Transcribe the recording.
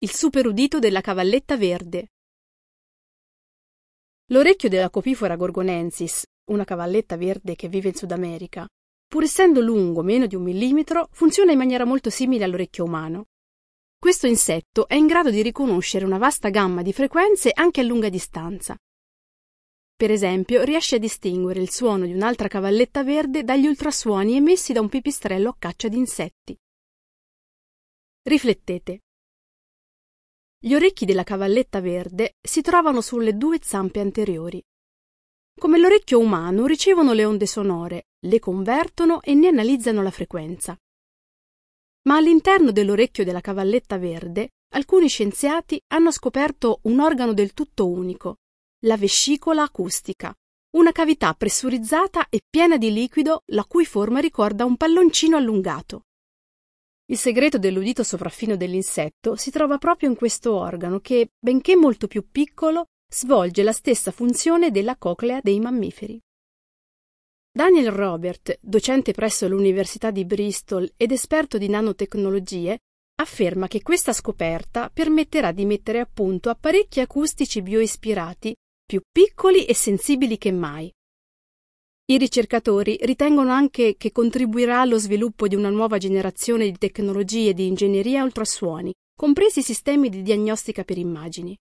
il superudito della cavalletta verde. L'orecchio della copifora gorgonensis, una cavalletta verde che vive in Sud America, pur essendo lungo meno di un millimetro, funziona in maniera molto simile all'orecchio umano. Questo insetto è in grado di riconoscere una vasta gamma di frequenze anche a lunga distanza. Per esempio, riesce a distinguere il suono di un'altra cavalletta verde dagli ultrasuoni emessi da un pipistrello a caccia di insetti. Riflettete. Gli orecchi della cavalletta verde si trovano sulle due zampe anteriori. Come l'orecchio umano ricevono le onde sonore, le convertono e ne analizzano la frequenza. Ma all'interno dell'orecchio della cavalletta verde alcuni scienziati hanno scoperto un organo del tutto unico, la vescicola acustica, una cavità pressurizzata e piena di liquido la cui forma ricorda un palloncino allungato. Il segreto dell'udito sopraffino dell'insetto si trova proprio in questo organo che, benché molto più piccolo, svolge la stessa funzione della coclea dei mammiferi. Daniel Robert, docente presso l'Università di Bristol ed esperto di nanotecnologie, afferma che questa scoperta permetterà di mettere a punto apparecchi acustici bioispirati più piccoli e sensibili che mai, i ricercatori ritengono anche che contribuirà allo sviluppo di una nuova generazione di tecnologie di ingegneria ultrasuoni, compresi sistemi di diagnostica per immagini.